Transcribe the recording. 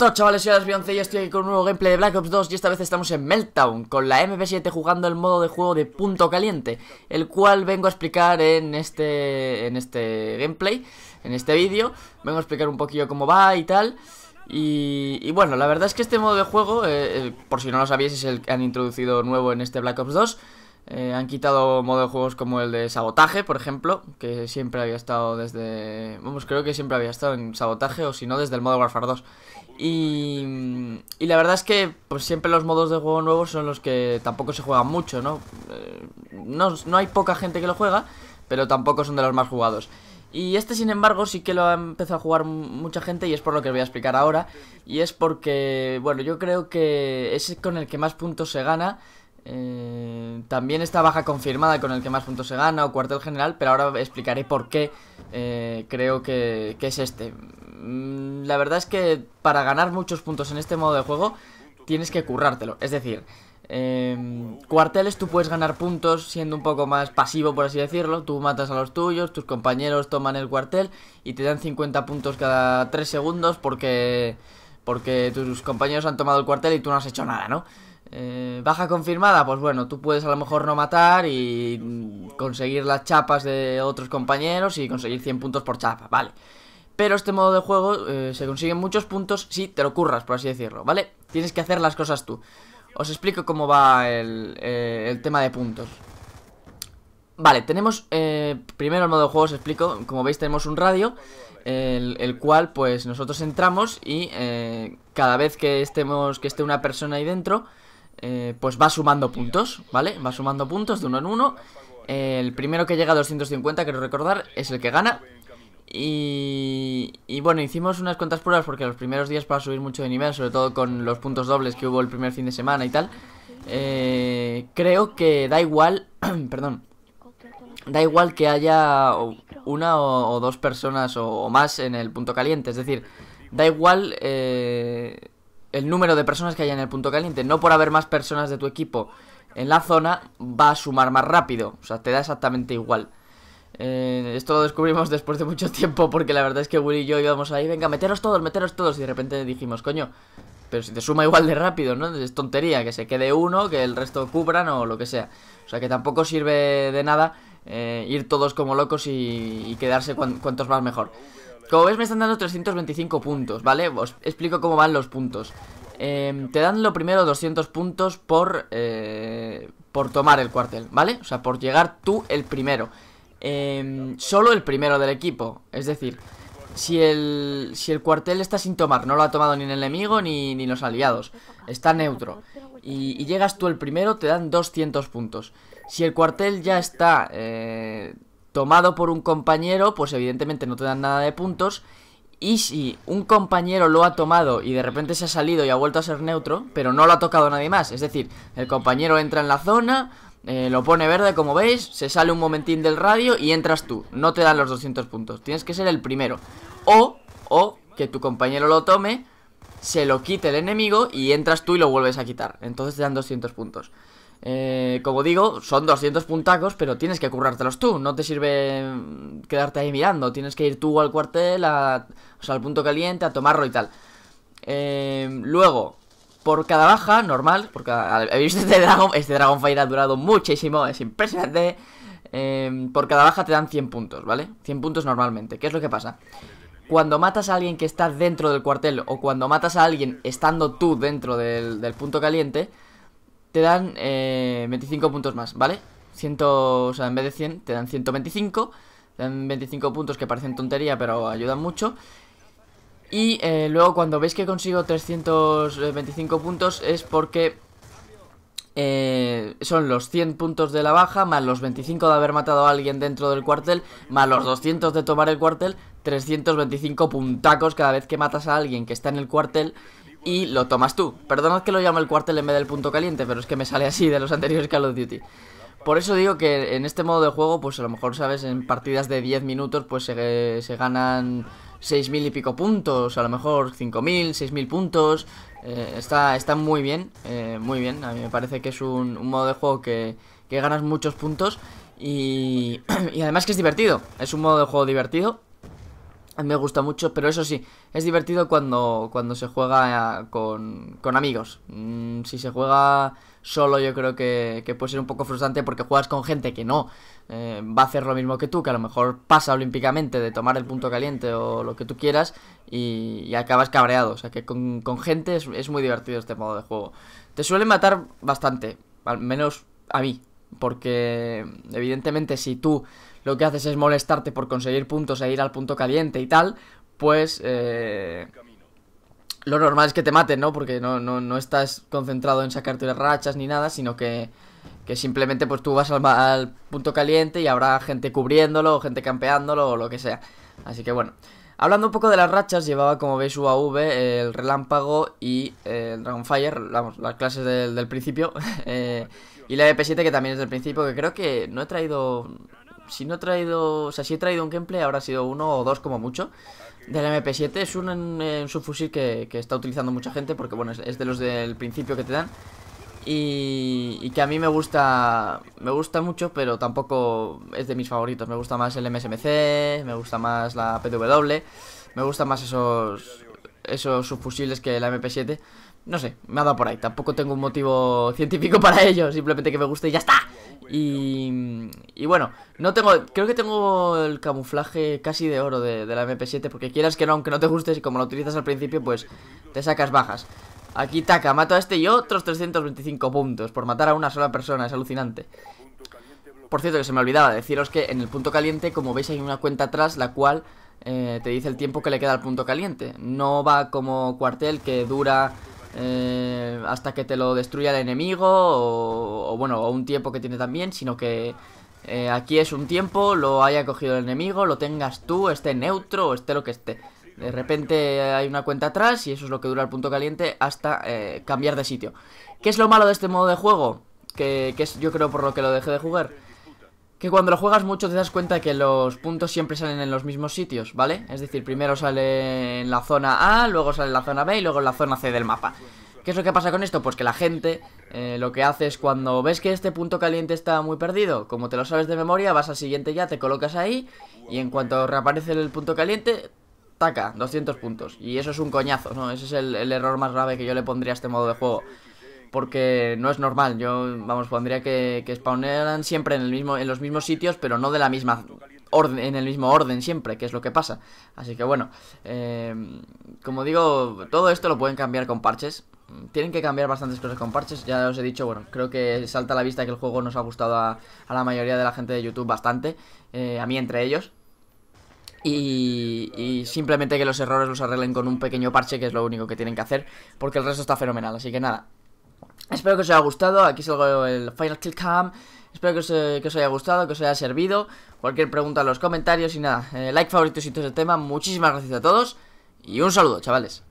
hola chavales, soy y estoy aquí con un nuevo gameplay de Black Ops 2 y esta vez estamos en Meltdown con la MP7 jugando el modo de juego de punto caliente el cual vengo a explicar en este, en este gameplay, en este vídeo vengo a explicar un poquillo cómo va y tal y, bueno, la verdad es que este modo de juego, eh, eh, por si no lo sabíais, es el que han introducido nuevo en este Black Ops 2 eh, han quitado modos de juegos como el de sabotaje, por ejemplo, que siempre había estado desde... Vamos, creo que siempre había estado en sabotaje o si no desde el modo Warfare 2. Y, y la verdad es que pues siempre los modos de juego nuevos son los que tampoco se juegan mucho, eh, ¿no? no, hay poca gente que lo juega, pero tampoco son de los más jugados. Y este, sin embargo, sí que lo ha empezado a jugar mucha gente y es por lo que os voy a explicar ahora. Y es porque, bueno, yo creo que es con el que más puntos se gana eh, también está baja confirmada con el que más puntos se gana o cuartel general, pero ahora explicaré por qué eh, creo que, es este. Mm, la verdad es que para ganar muchos puntos en este modo de juego tienes que currártelo. Es decir, em, cuarteles tú puedes ganar puntos siendo un poco más pasivo, por así decirlo. Tú matas a los tuyos, tus compañeros toman el cuartel y te dan 50 puntos cada 3 segundos porque, porque tus compañeros han tomado el cuartel y tú no has hecho nada, ¿no? Eh, baja confirmada, pues bueno, tú puedes a lo mejor no matar y conseguir las chapas de otros compañeros y conseguir 100 puntos por chapa, vale. Pero este modo de juego eh, se consiguen muchos puntos si te lo curras, por así decirlo, ¿vale? Tienes que hacer las cosas tú. Os explico cómo va el, eh, tema de puntos. Vale, tenemos primero el modo de juego, os explico. Como veis tenemos un radio el, cual pues nosotros entramos y cada vez que estemos que esté una persona ahí dentro eh, pues va sumando puntos, ¿vale? Va sumando puntos de uno en uno. el primero que llega a 250, quiero recordar, es el que gana. Y, y, bueno, hicimos unas cuantas pruebas porque los primeros días para subir mucho de nivel, sobre todo con los puntos dobles que hubo el primer fin de semana y tal. Eh, creo que da igual, perdón, da igual que haya una o, dos personas o, o, más en el punto caliente. Es decir, da igual eh, el número de personas que haya en el punto caliente. No por haber más personas de tu equipo en la zona, va a sumar más rápido. O sea, te da exactamente igual. Eh, esto lo descubrimos después de mucho tiempo porque la verdad es que Willy y yo íbamos ahí, venga, meteros todos, meteros todos. Y de repente dijimos, coño, pero si te suma igual de rápido, ¿no? Es tontería, que se quede uno, que el resto cubran o lo que sea. O sea que tampoco sirve de nada eh, ir todos como locos y, quedarse cuantos más mejor. Como ves me están dando 325 puntos, ¿vale? Os explico cómo van los puntos. Em, te dan lo primero 200 puntos por, eh, por tomar el cuartel, ¿vale? O sea, por llegar tú el primero. Em, solo el primero del equipo. Es decir, si el, si el cuartel está sin tomar, no lo ha tomado ni el enemigo ni, los aliados, está neutro. Y, llegas tú el primero, te dan 200 puntos. Si el cuartel ya está eh, tomado por un compañero, pues evidentemente no te dan nada de puntos. Y si un compañero lo ha tomado y de repente se ha salido y ha vuelto a ser neutro, pero no lo ha tocado nadie más, es decir, el compañero entra en la zona, eh, lo pone verde como veis, se sale un momentín del radio y entras tú, no te dan los 200 puntos, tienes que ser el primero. O, o que tu compañero lo tome, se lo quite el enemigo y entras tú y lo vuelves a quitar, entonces te dan 200 puntos. Eh, como digo, son 200 puntacos, pero tienes que currártelos tú. No te sirve mm, quedarte ahí mirando. Tienes que ir tú al cuartel, a, al punto caliente, a tomarlo y tal. Eh, luego, por cada baja, normal, porque habéis este dragón, este dragón Fire ha durado muchísimo, es impresionante. Eh, por cada baja te dan 100 puntos, ¿vale? 100 puntos normalmente. ¿Qué es lo que pasa? Cuando matas a alguien que está dentro del cuartel o cuando matas a alguien estando tú dentro del punto caliente, te dan 25 eh, puntos más, ¿vale? 100, o sea, en vez de 100 te dan 125, te dan 25 puntos que parecen tontería, pero ayudan mucho. Y eh, luego cuando veis que consigo 325 puntos es porque eh, son los 100 puntos de la baja, más los 25 de haber matado a alguien dentro del cuartel, más los 200 de tomar el cuartel, 325 puntacos cada vez que matas a alguien que está en el cuartel y lo tomas tú. Perdonad que lo llamo el cuartel en vez del punto caliente, pero es que me sale así de los anteriores Call of Duty. Por eso digo que en este modo de juego, pues a lo mejor, ¿sabes? En partidas de 10 minutos, pues se, se ganan 6.000 y pico puntos, a lo mejor 5.000, 6.000 puntos. Eh, está, está muy bien, eh, muy bien. A mí me parece que es un, modo de juego que, que ganas muchos puntos y, y además que es divertido. Es un modo de juego divertido me gusta mucho, pero eso sí, es divertido cuando, cuando se juega eh, con, con amigos. Mm, si se juega solo yo creo que, puede ser un poco frustrante porque juegas con gente que no eh, va a hacer lo mismo que tú, que a lo mejor pasa olímpicamente de tomar el punto caliente o lo que tú quieras y, acabas cabreado. O sea que con, gente es, es muy divertido este modo de juego. Te suelen matar bastante, al menos a mí. Porque evidentemente si tú lo que haces es molestarte por conseguir puntos e ir al punto caliente y tal, pues eh, lo normal es que te maten, ¿no? Porque no, no, no estás concentrado en sacarte las rachas ni nada, sino que, que simplemente pues tú vas al, punto caliente y habrá gente cubriéndolo, gente campeándolo o lo que sea. Así que bueno. Hablando un poco de las rachas, llevaba como veis UAV, el relámpago y el Dragonfire, vamos, las clases del, del principio. eh, y la mp 7 que también es del principio, que creo que no he traído... Si no he traído... O sea, si he traído un gameplay, habrá sido uno o dos como mucho. de la MP7 es un, eh, subfusil que, está utilizando mucha gente, porque bueno, es, de los del principio que te dan. Y, y, que a mí me gusta me gusta mucho, pero tampoco es de mis favoritos. Me gusta más el MSMC, me gusta más la PW, me gusta más esos, esos subfusiles que la MP7. No sé, me ha dado por ahí. Tampoco tengo un motivo científico para ello. Simplemente que me guste y ya está. Y, y bueno, no tengo. Creo que tengo el camuflaje casi de oro de, la MP7. Porque quieras que no, aunque no te guste, Y como lo utilizas al principio, pues te sacas bajas. Aquí taca, mato a este y otros 325 puntos por matar a una sola persona. Es alucinante. Por cierto, que se me olvidaba deciros que en el punto caliente, como veis, hay una cuenta atrás la cual eh, te dice el tiempo que le queda al punto caliente. No va como cuartel que dura eh, hasta que te lo destruya el enemigo o, bueno, o un tiempo que tiene también, sino que eh, aquí es un tiempo, lo haya cogido el enemigo, lo tengas tú, esté neutro esté lo que esté. De repente hay una cuenta atrás y eso es lo que dura el punto caliente hasta eh, cambiar de sitio. ¿Qué es lo malo de este modo de juego? Que, que es yo creo por lo que lo dejé de jugar que cuando lo juegas mucho te das cuenta que los puntos siempre salen en los mismos sitios, ¿vale? Es decir, primero sale en la zona A, luego sale en la zona B y luego en la zona C del mapa. ¿Qué es lo que pasa con esto? Pues que la gente eh, lo que hace es cuando ves que este punto caliente está muy perdido, como te lo sabes de memoria, vas al siguiente ya, te colocas ahí y en cuanto reaparece el punto caliente, taca, 200 puntos. Y eso es un coñazo, ¿no? Ese es el, el error más grave que yo le pondría a este modo de juego porque no es normal. Yo, vamos, pondría que, que spawneran siempre en, el mismo, en los mismos sitios, pero no de la misma orden, en el mismo orden siempre, que es lo que pasa. Así que bueno, eh, como digo, todo esto lo pueden cambiar con parches. Tienen que cambiar bastantes cosas con parches, ya os he dicho, bueno, creo que salta a la vista que el juego nos ha gustado a, la mayoría de la gente de YouTube bastante, eh, a mí entre ellos, y, simplemente que los errores los arreglen con un pequeño parche, que es lo único que tienen que hacer, porque el resto está fenomenal. Así que nada, Espero que os haya gustado, aquí salgo el Final Kill Cam. Espero eh, que os, haya gustado, que os haya servido. Cualquier pregunta en los comentarios y nada. Eh, like, favorito si todo ese tema. Muchísimas gracias a todos y un saludo, chavales.